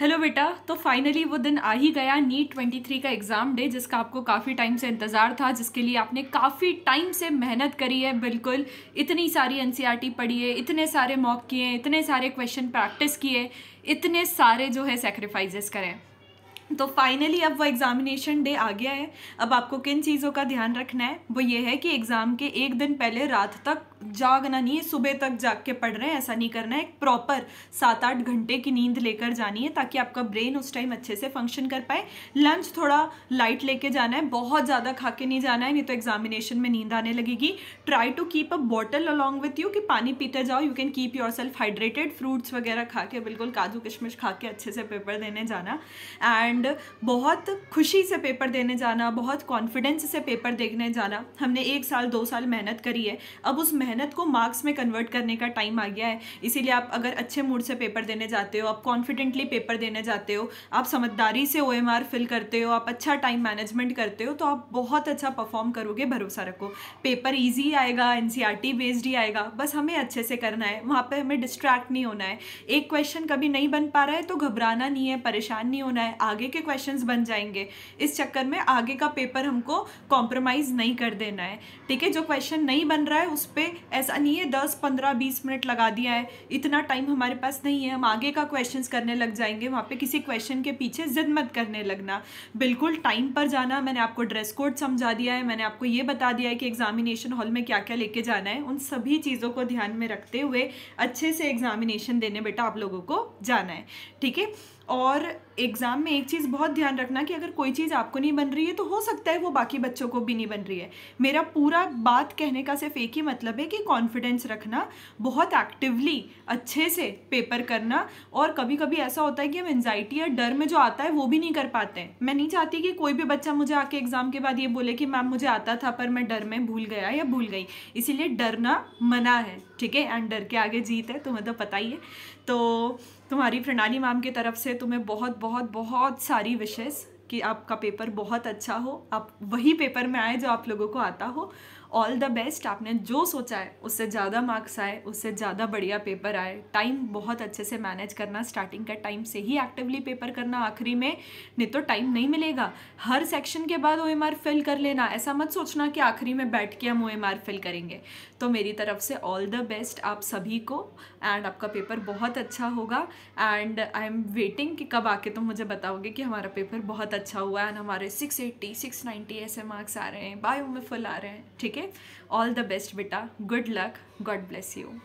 hello बेटा तो finally वो दिन आ ही गया नीट 23 का एग्ज़ाम डे जिसका आपको काफ़ी टाइम से इंतज़ार था जिसके लिए आपने काफ़ी टाइम से मेहनत करी है बिल्कुल इतनी सारी एन e पढ़ी है इतने सारे मॉक किए इतने सारे क्वेश्चन प्रैक्टिस किए इतने सारे जो है सेक्रीफाइजेस करें तो फाइनली अब वो एग्ज़ामिनेशन डे आ गया है अब आपको किन चीज़ों का ध्यान रखना है वो ये है कि एग्ज़ाम के एक दिन पहले रात तक जागना नहीं है सुबह तक जाग के पढ़ रहे हैं ऐसा नहीं करना है एक प्रॉपर सात आठ घंटे की नींद लेकर जानी है ताकि आपका ब्रेन उस टाइम अच्छे से फंक्शन कर पाए लंच थोड़ा लाइट लेके जाना है बहुत ज़्यादा खा के नहीं जाना है नहीं तो एग्जामिनेशन में नींद आने लगेगी try to keep a bottle along with you कि पानी पीते जाओ you can keep yourself hydrated fruits वगैरह खा के बिल्कुल काजू किशमिश खा के अच्छे से पेपर देने जाना एंड एंड बहुत खुशी से पेपर देने जाना बहुत कॉन्फिडेंस से पेपर देखने जाना हमने एक साल दो साल मेहनत करी है अब उस मेहनत को मार्क्स में कन्वर्ट करने का टाइम आ गया है इसीलिए आप अगर अच्छे मूड से पेपर देने जाते हो आप कॉन्फिडेंटली पेपर देने जाते हो आप समझदारी से ओ फिल करते हो आप अच्छा टाइम मैनेजमेंट करते हो तो आप बहुत अच्छा परफॉर्म करोगे भरोसा रखो पेपर ईजी आएगा एन बेस्ड e ही आएगा बस हमें अच्छे से करना है वहाँ पर हमें डिस्ट्रैक्ट नहीं होना है एक क्वेश्चन कभी नहीं बन पा रहा है तो घबराना नहीं है परेशान नहीं होना है आगे के क्वेश्चंस बन जाएंगे इस चक्कर में आगे का पेपर हमको कॉम्प्रोमाइज़ नहीं कर देना है ठीक है जो क्वेश्चन नहीं बन रहा है उस पर ऐसा नहीं है दस पंद्रह बीस मिनट लगा दिया है इतना टाइम हमारे पास नहीं है हम आगे का क्वेश्चन करने लग जाएंगे वहाँ पर किसी क्वेश्चन के पीछे जिद मत करने लगना बिल्कुल टाइम पर जाना मैंने आपको ड्रेस कोड समझा दिया है मैंने आपको ये बता दिया है कि एग्जामिनेशन हॉल में क्या क्या लेके जाना है उन सभी चीज़ों को ध्यान में रखते हुए अच्छे से एग्जामिनेशन देने बेटा आप लोगों को जाना है ठीक है और एग्ज़ाम में एक चीज़ बहुत ध्यान रखना कि अगर कोई चीज़ आपको नहीं बन रही है तो हो सकता है वो बाकी बच्चों को भी नहीं बन रही है मेरा पूरा बात कहने का सिर्फ एक ही मतलब है कि कॉन्फिडेंस रखना बहुत एक्टिवली अच्छे से पेपर करना और कभी कभी ऐसा होता है कि हम एनजाइटी या डर में जो आता है वो भी नहीं कर पाते हैं मैं नहीं चाहती कि कोई भी बच्चा मुझे आके एग्ज़ाम के बाद ये बोले कि मैम मुझे आता था पर मैं डर में भूल गया या भूल गई इसीलिए डरना मना है ठीक है एंड डर के आगे जीत है तो मतलब पता ही है तो तुम्हारी प्रणाली मैम की तरफ से तुम्हें बहुत बहुत बहुत सारी विशेष कि आपका पेपर बहुत अच्छा हो आप वही पेपर में आए जो आप लोगों को आता हो ऑल द बेस्ट आपने जो सोचा है उससे ज़्यादा मार्क्स आए उससे ज़्यादा बढ़िया पेपर आए टाइम बहुत अच्छे से मैनेज करना स्टार्टिंग का टाइम से ही एक्टिवली पेपर करना आखिरी में नहीं तो टाइम नहीं मिलेगा हर सेक्शन के बाद ओ एम आर फिल कर लेना ऐसा मत सोचना कि आखिरी में बैठ के हम ओ एम आर फिल करेंगे तो मेरी तरफ से ऑल द बेस्ट आप सभी को एंड आपका पेपर बहुत अच्छा होगा एंड आई एम वेटिंग कि कब आके तुम तो मुझे बताओगे कि हमारा पेपर बहुत अच्छा हुआ एंड हमारे सिक्स एट्टी सिक्स नाइन्टी ऐसे मार्क्स आ रहे हैं बायो में फुल आ रहे हैं ठीक है ओके ऑल द बेस्ट बेटा good luck God bless you